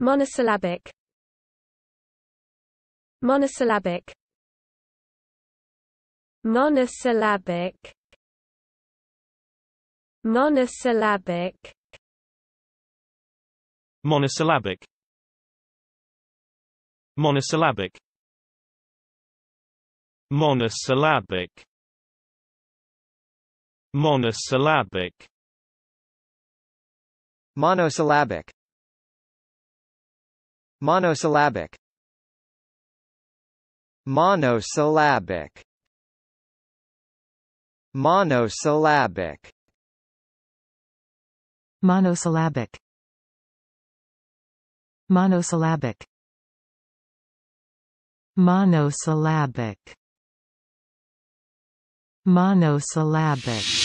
Monosyllabic Monosyllabic Monosyllabic Monosyllabic Monosyllabic Monosyllabic Monosyllabic Monosyllabic Monosyllabic Monosyllabic Monosyllabic Monosyllabic Monosyllabic Monosyllabic Monosyllabic Monosyllabic